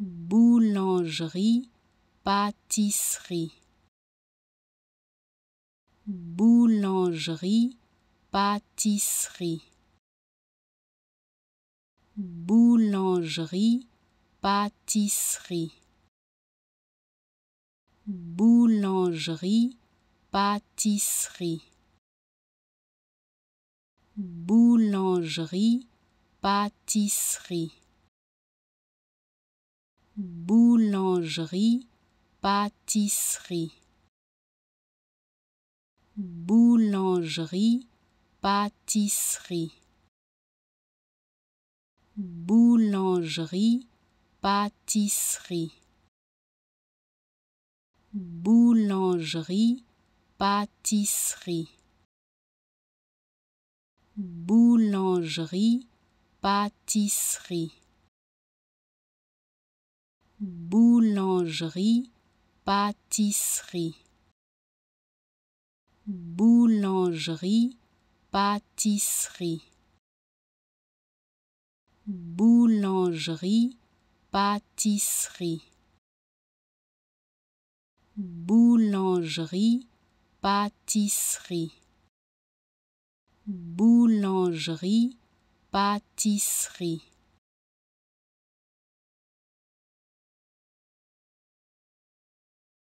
boulangerie, pâtisserie. Boulangerie, pâtisserie. Boulangerie, pâtisserie. Boulangerie, pâtisserie. Boulangerie, pâtisserie boulangerie, pâtisserie. Boulangerie, pâtisserie. Boulangerie, pâtisserie. Boulangerie, pâtisserie. Boulangerie, pâtisserie boulangerie, pâtisserie. Boulangerie, pâtisserie. Boulangerie, pâtisserie. Boulangerie, pâtisserie. Boulangerie, pâtisserie.